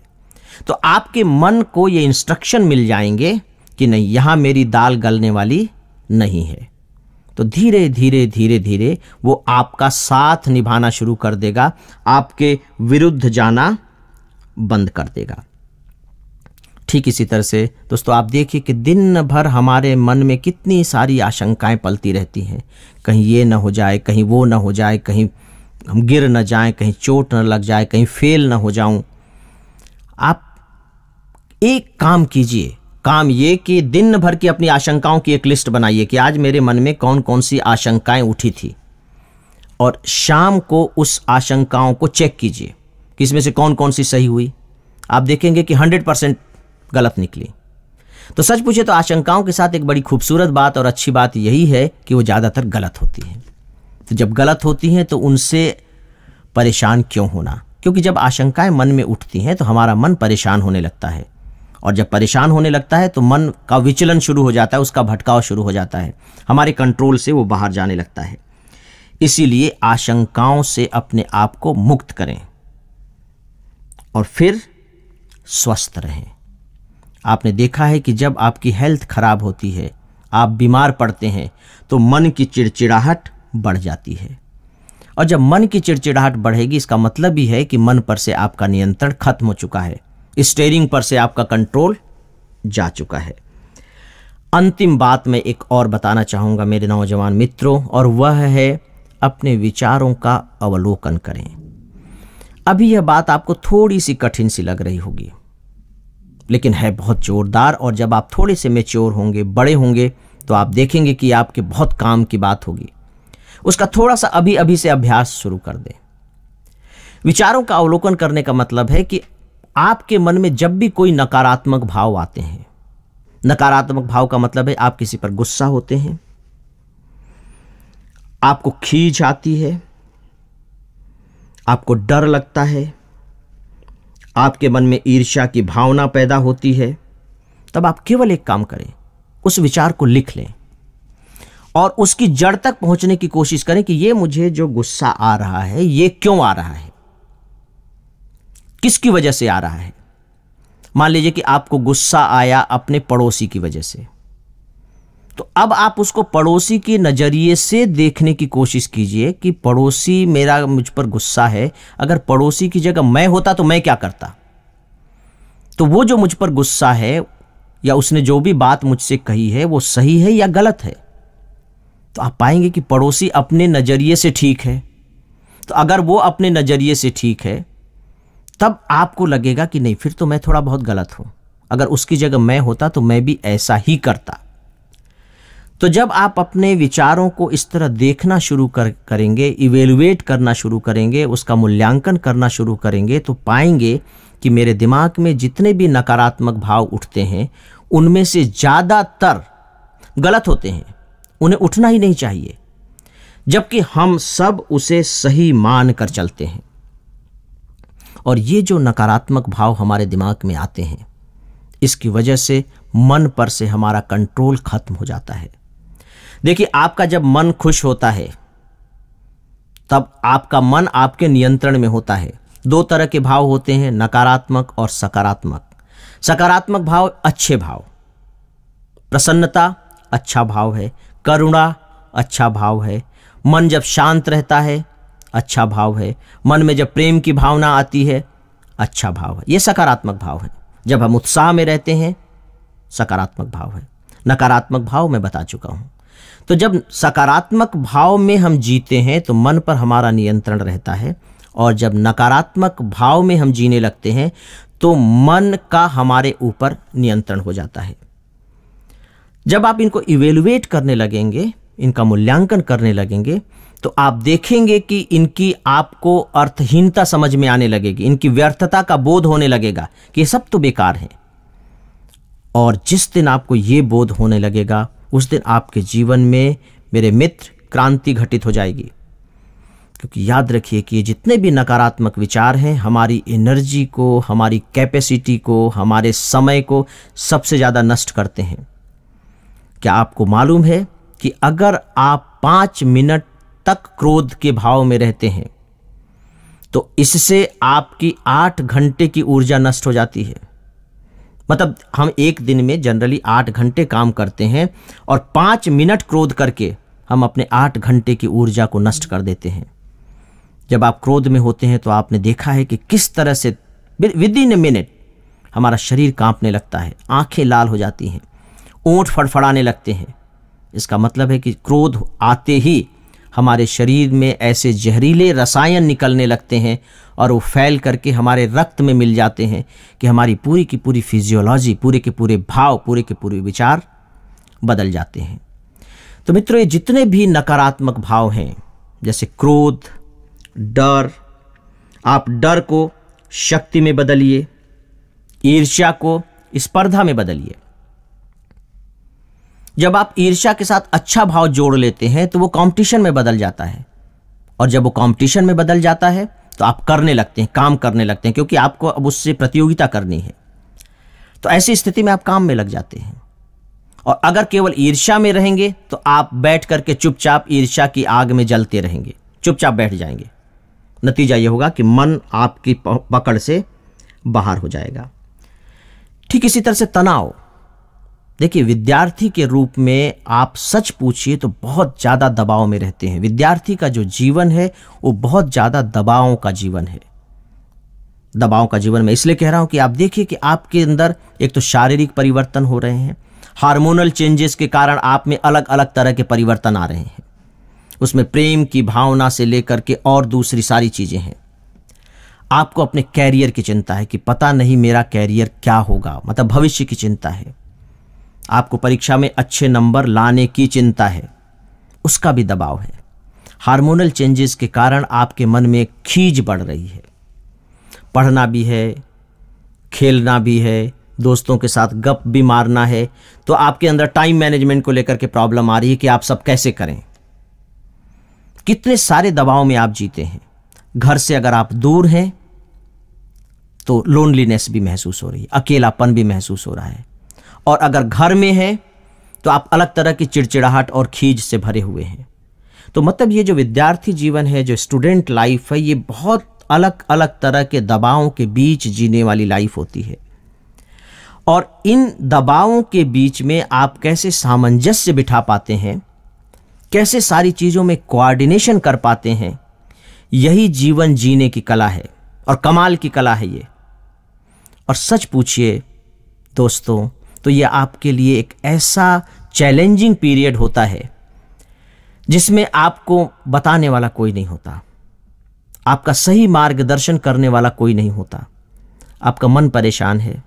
तो आपके मन को ये इंस्ट्रक्शन मिल जाएंगे कि नहीं यहाँ मेरी दाल गलने वाली नहीं है तो धीरे धीरे धीरे धीरे वो आपका साथ निभाना शुरू कर देगा आपके विरुद्ध जाना बंद कर देगा ठीक इसी तरह से दोस्तों आप देखिए कि दिन भर हमारे मन में कितनी सारी आशंकाएं पलती रहती हैं कहीं ये ना हो जाए कहीं वो ना हो जाए कहीं हम गिर ना जाए कहीं चोट ना लग जाए कहीं फेल ना हो जाऊं आप एक काम कीजिए काम ये कि दिन भर की अपनी आशंकाओं की एक लिस्ट बनाइए कि आज मेरे मन में कौन कौन सी आशंकाएं उठी थी और शाम को उस आशंकाओं को चेक कीजिए कि इसमें से कौन कौन सी सही हुई आप देखेंगे कि हंड्रेड परसेंट गलत निकली तो सच पूछे तो आशंकाओं के साथ एक बड़ी खूबसूरत बात और अच्छी बात यही है कि वो ज़्यादातर गलत होती है तो जब गलत होती हैं तो उनसे परेशान क्यों होना क्योंकि जब आशंकाएं मन में उठती हैं तो हमारा मन परेशान होने लगता है और जब परेशान होने लगता है तो मन का विचलन शुरू हो जाता है उसका भटकाव शुरू हो जाता है हमारे कंट्रोल से वो बाहर जाने लगता है इसीलिए आशंकाओं से अपने आप को मुक्त करें और फिर स्वस्थ रहें आपने देखा है कि जब आपकी हेल्थ खराब होती है आप बीमार पड़ते हैं तो मन की चिड़चिड़ाहट बढ़ जाती है और जब मन की चिड़चिड़ाहट बढ़ेगी इसका मतलब ही है कि मन पर से आपका नियंत्रण खत्म हो चुका है स्टेयरिंग पर से आपका कंट्रोल जा चुका है अंतिम बात मैं एक और बताना चाहूँगा मेरे नौजवान मित्रों और वह है अपने विचारों का अवलोकन करें अभी यह बात आपको थोड़ी सी कठिन सी लग रही होगी लेकिन है बहुत ज़ोरदार और जब आप थोड़े से मेच्योर होंगे बड़े होंगे तो आप देखेंगे कि आपके बहुत काम की बात होगी उसका थोड़ा सा अभी अभी से अभ्यास शुरू कर दें विचारों का अवलोकन करने का मतलब है कि आपके मन में जब भी कोई नकारात्मक भाव आते हैं नकारात्मक भाव का मतलब है आप किसी पर गुस्सा होते हैं आपको खींच आती है आपको डर लगता है आपके मन में ईर्ष्या की भावना पैदा होती है तब आप केवल एक काम करें उस विचार को लिख लें और उसकी जड़ तक पहुंचने की कोशिश करें कि ये मुझे जो गुस्सा आ रहा है ये क्यों आ रहा है किसकी वजह से आ रहा है मान लीजिए कि आपको गुस्सा आया अपने पड़ोसी की वजह से तो अब आप उसको पड़ोसी के नज़रिए से देखने की कोशिश कीजिए कि पड़ोसी मेरा मुझ पर गुस्सा है अगर पड़ोसी की जगह मैं होता तो मैं क्या करता तो वो जो मुझ पर गुस्सा है या उसने जो भी बात मुझसे कही है वो सही है या गलत है तो आप पाएंगे कि पड़ोसी अपने नज़रिए से ठीक है तो अगर वो अपने नज़रिए से ठीक है तब आपको लगेगा कि नहीं फिर तो मैं थोड़ा बहुत गलत हूँ अगर उसकी जगह मैं होता तो मैं भी ऐसा ही करता तो जब आप अपने विचारों को इस तरह देखना शुरू कर करेंगे इवेलुएट करना शुरू करेंगे उसका मूल्यांकन करना शुरू करेंगे तो पाएंगे कि मेरे दिमाग में जितने भी नकारात्मक भाव उठते हैं उनमें से ज़्यादातर गलत होते हैं उन्हें उठना ही नहीं चाहिए जबकि हम सब उसे सही मान कर चलते हैं और ये जो नकारात्मक भाव हमारे दिमाग में आते हैं इसकी वजह से मन पर से हमारा कंट्रोल खत्म हो जाता है देखिए आपका जब मन खुश होता है तब आपका मन आपके नियंत्रण में होता है दो तरह के भाव होते हैं नकारात्मक और सकारात्मक सकारात्मक भाव अच्छे भाव प्रसन्नता अच्छा भाव है करुणा अच्छा भाव है मन जब शांत रहता है अच्छा भाव है मन में जब प्रेम की भावना आती है अच्छा भाव है ये सकारात्मक भाव है जब हम उत्साह में रहते हैं सकारात्मक भाव है नकारात्मक भाव मैं बता चुका हूँ तो जब सकारात्मक भाव में हम जीते हैं तो मन पर हमारा नियंत्रण रहता है और जब नकारात्मक भाव में हम जीने लगते हैं तो मन का हमारे ऊपर नियंत्रण हो जाता है जब आप इनको इवेलुएट करने लगेंगे इनका मूल्यांकन करने लगेंगे तो आप देखेंगे कि इनकी आपको अर्थहीनता समझ में आने लगेगी इनकी व्यर्थता का बोध होने लगेगा कि ये सब तो बेकार है और जिस दिन आपको ये बोध होने लगेगा उस दिन आपके जीवन में मेरे मित्र क्रांति घटित हो जाएगी क्योंकि याद रखिए कि ये जितने भी नकारात्मक विचार हैं हमारी एनर्जी को हमारी कैपेसिटी को हमारे समय को सबसे ज़्यादा नष्ट करते हैं क्या आपको मालूम है कि अगर आप पाँच मिनट तक क्रोध के भाव में रहते हैं तो इससे आपकी आठ घंटे की ऊर्जा नष्ट हो जाती है मतलब हम एक दिन में जनरली आठ घंटे काम करते हैं और पाँच मिनट क्रोध करके हम अपने आठ घंटे की ऊर्जा को नष्ट कर देते हैं जब आप क्रोध में होते हैं तो आपने देखा है कि किस तरह से विद इन ए मिनट हमारा शरीर कांपने लगता है आंखें लाल हो जाती हैं ओंठ फड़फड़ाने लगते हैं इसका मतलब है कि क्रोध आते ही हमारे शरीर में ऐसे जहरीले रसायन निकलने लगते हैं और वो फैल करके हमारे रक्त में मिल जाते हैं कि हमारी पूरी की पूरी फिजियोलॉजी पूरे के पूरे भाव पूरे के पूरे विचार बदल जाते हैं तो मित्रों ये जितने भी नकारात्मक भाव हैं जैसे क्रोध डर आप डर को शक्ति में बदलिए ईर्ष्या को स्पर्धा में बदलिए जब आप ईर्ष्या के साथ अच्छा भाव जोड़ लेते हैं तो वो कंपटीशन में बदल जाता है और जब वो कंपटीशन में बदल जाता है तो आप करने लगते हैं काम करने लगते हैं क्योंकि आपको अब उससे प्रतियोगिता करनी है तो ऐसी स्थिति में आप काम में लग जाते हैं और अगर केवल ईर्ष्या में रहेंगे तो आप बैठ करके चुपचाप ईर्ष्या की आग में जलते रहेंगे चुपचाप बैठ जाएंगे नतीजा ये होगा कि मन आपकी पकड़ से बाहर हो जाएगा ठीक इसी तरह से तनाव देखिए विद्यार्थी के रूप में आप सच पूछिए तो बहुत ज़्यादा दबाव में रहते हैं विद्यार्थी का जो जीवन है वो बहुत ज़्यादा दबावों का जीवन है दबावों का जीवन में इसलिए कह रहा हूँ कि आप देखिए कि आपके अंदर एक तो शारीरिक परिवर्तन हो रहे हैं हार्मोनल चेंजेस के कारण आप में अलग अलग तरह के परिवर्तन आ रहे हैं उसमें प्रेम की भावना से लेकर के और दूसरी सारी चीज़ें हैं आपको अपने कैरियर की चिंता है कि पता नहीं मेरा कैरियर क्या होगा मतलब भविष्य की चिंता है आपको परीक्षा में अच्छे नंबर लाने की चिंता है उसका भी दबाव है हार्मोनल चेंजेस के कारण आपके मन में खींच बढ़ रही है पढ़ना भी है खेलना भी है दोस्तों के साथ गप भी मारना है तो आपके अंदर टाइम मैनेजमेंट को लेकर के प्रॉब्लम आ रही है कि आप सब कैसे करें कितने सारे दबाव में आप जीते हैं घर से अगर आप दूर हैं तो लोनलीनेस भी महसूस हो रही है अकेलापन भी महसूस हो रहा है और अगर घर में है तो आप अलग तरह की चिड़चिड़ाहट और खींच से भरे हुए हैं तो मतलब ये जो विद्यार्थी जीवन है जो स्टूडेंट लाइफ है ये बहुत अलग अलग तरह के दबावों के बीच जीने वाली लाइफ होती है और इन दबावों के बीच में आप कैसे सामंजस्य बिठा पाते हैं कैसे सारी चीज़ों में कोऑर्डिनेशन कर पाते हैं यही जीवन जीने की कला है और कमाल की कला है ये और सच पूछिए दोस्तों तो ये आपके लिए एक ऐसा चैलेंजिंग पीरियड होता है जिसमें आपको बताने वाला कोई नहीं होता आपका सही मार्गदर्शन करने वाला कोई नहीं होता आपका मन परेशान है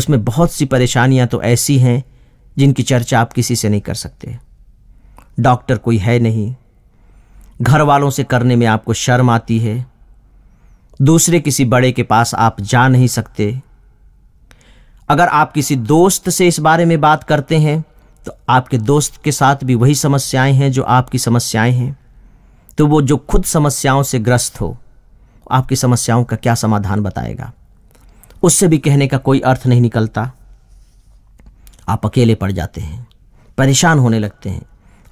उसमें बहुत सी परेशानियां तो ऐसी हैं जिनकी चर्चा आप किसी से नहीं कर सकते डॉक्टर कोई है नहीं घर वालों से करने में आपको शर्म आती है दूसरे किसी बड़े के पास आप जा नहीं सकते अगर आप किसी दोस्त से इस बारे में बात करते हैं तो आपके दोस्त के साथ भी वही समस्याएं हैं जो आपकी समस्याएं हैं तो वो जो खुद समस्याओं से ग्रस्त हो आपकी समस्याओं का क्या समाधान बताएगा उससे भी कहने का कोई अर्थ नहीं निकलता आप अकेले पड़ जाते हैं परेशान होने लगते हैं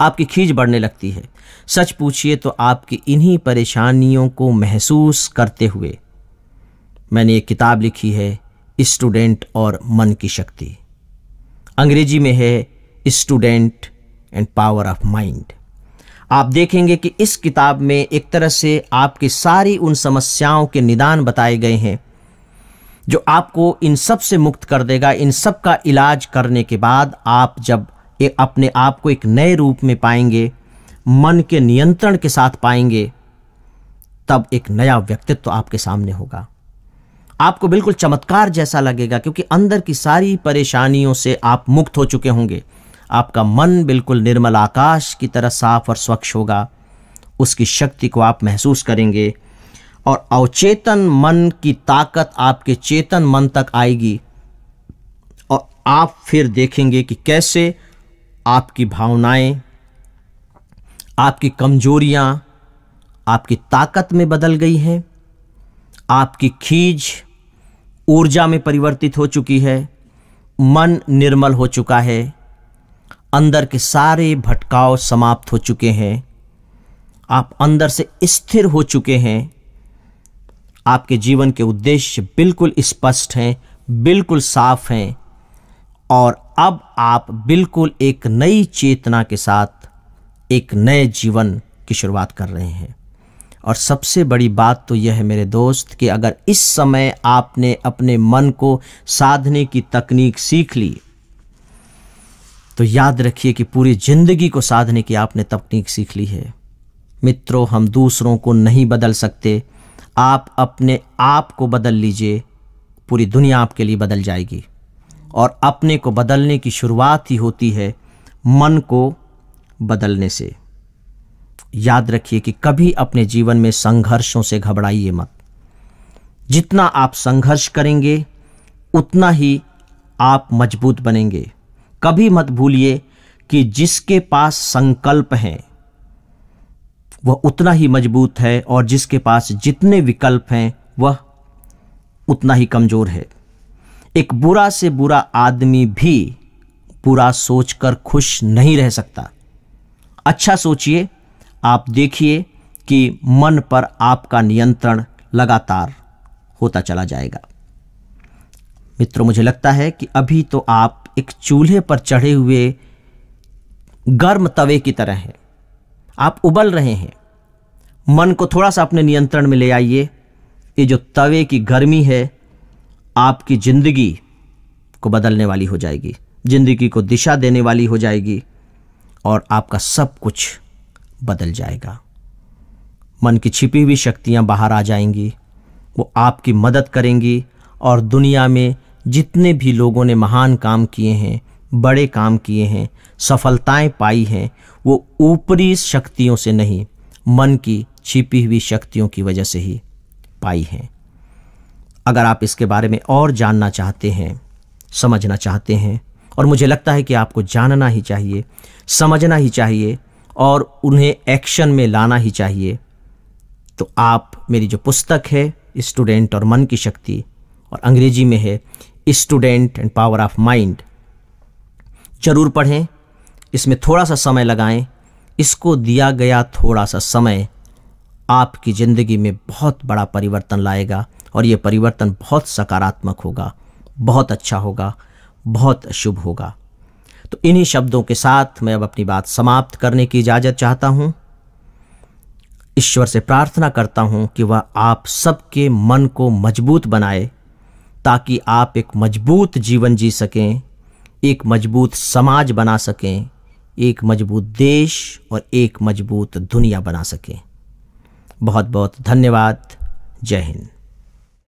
आपकी खींच बढ़ने लगती है सच पूछिए तो आपकी इन्हीं परेशानियों को महसूस करते हुए मैंने एक किताब लिखी है स्टूडेंट और मन की शक्ति अंग्रेजी में है student and power of mind आप देखेंगे कि इस किताब में एक तरह से आपकी सारी उन समस्याओं के निदान बताए गए हैं जो आपको इन सब से मुक्त कर देगा इन सब का इलाज करने के बाद आप जब एक अपने आप को एक नए रूप में पाएंगे मन के नियंत्रण के साथ पाएंगे तब एक नया व्यक्तित्व आपके सामने होगा आपको बिल्कुल चमत्कार जैसा लगेगा क्योंकि अंदर की सारी परेशानियों से आप मुक्त हो चुके होंगे आपका मन बिल्कुल निर्मल आकाश की तरह साफ और स्वच्छ होगा उसकी शक्ति को आप महसूस करेंगे और अवचेतन मन की ताकत आपके चेतन मन तक आएगी और आप फिर देखेंगे कि कैसे आपकी भावनाएं आपकी कमजोरियां आपकी ताकत में बदल गई हैं आपकी खीज ऊर्जा में परिवर्तित हो चुकी है मन निर्मल हो चुका है अंदर के सारे भटकाव समाप्त हो चुके हैं आप अंदर से स्थिर हो चुके हैं आपके जीवन के उद्देश्य बिल्कुल स्पष्ट हैं बिल्कुल साफ हैं और अब आप बिल्कुल एक नई चेतना के साथ एक नए जीवन की शुरुआत कर रहे हैं और सबसे बड़ी बात तो यह है मेरे दोस्त कि अगर इस समय आपने अपने मन को साधने की तकनीक सीख ली तो याद रखिए कि पूरी जिंदगी को साधने की आपने तकनीक सीख ली है मित्रों हम दूसरों को नहीं बदल सकते आप अपने आप को बदल लीजिए पूरी दुनिया आपके लिए बदल जाएगी और अपने को बदलने की शुरुआत ही होती है मन को बदलने से याद रखिए कि कभी अपने जीवन में संघर्षों से घबराइए मत जितना आप संघर्ष करेंगे उतना ही आप मजबूत बनेंगे कभी मत भूलिए कि जिसके पास संकल्प हैं वह उतना ही मजबूत है और जिसके पास जितने विकल्प हैं वह उतना ही कमज़ोर है एक बुरा से बुरा आदमी भी बुरा सोचकर खुश नहीं रह सकता अच्छा सोचिए आप देखिए कि मन पर आपका नियंत्रण लगातार होता चला जाएगा मित्रों मुझे लगता है कि अभी तो आप एक चूल्हे पर चढ़े हुए गर्म तवे की तरह हैं आप उबल रहे हैं मन को थोड़ा सा अपने नियंत्रण में ले आइए ये जो तवे की गर्मी है आपकी ज़िंदगी को बदलने वाली हो जाएगी ज़िंदगी को दिशा देने वाली हो जाएगी और आपका सब कुछ बदल जाएगा मन की छिपी हुई शक्तियां बाहर आ जाएंगी वो आपकी मदद करेंगी और दुनिया में जितने भी लोगों ने महान काम किए हैं बड़े काम किए हैं सफलताएं पाई हैं वो ऊपरी शक्तियों से नहीं मन की छिपी हुई शक्तियों की वजह से ही पाई हैं अगर आप इसके बारे में और जानना चाहते हैं समझना चाहते हैं और मुझे लगता है कि आपको जानना ही चाहिए समझना ही चाहिए और उन्हें एक्शन में लाना ही चाहिए तो आप मेरी जो पुस्तक है स्टूडेंट और मन की शक्ति और अंग्रेजी में है student and power of mind ज़रूर पढ़ें इसमें थोड़ा सा समय लगाएं इसको दिया गया थोड़ा सा समय आपकी ज़िंदगी में बहुत बड़ा परिवर्तन लाएगा और ये परिवर्तन बहुत सकारात्मक होगा बहुत अच्छा होगा बहुत शुभ होगा तो इन्हीं शब्दों के साथ मैं अब अपनी बात समाप्त करने की इजाज़त चाहता हूँ ईश्वर से प्रार्थना करता हूँ कि वह आप सबके मन को मजबूत बनाए ताकि आप एक मजबूत जीवन जी सकें एक मजबूत समाज बना सकें एक मजबूत देश और एक मजबूत दुनिया बना सकें बहुत बहुत धन्यवाद जय हिंद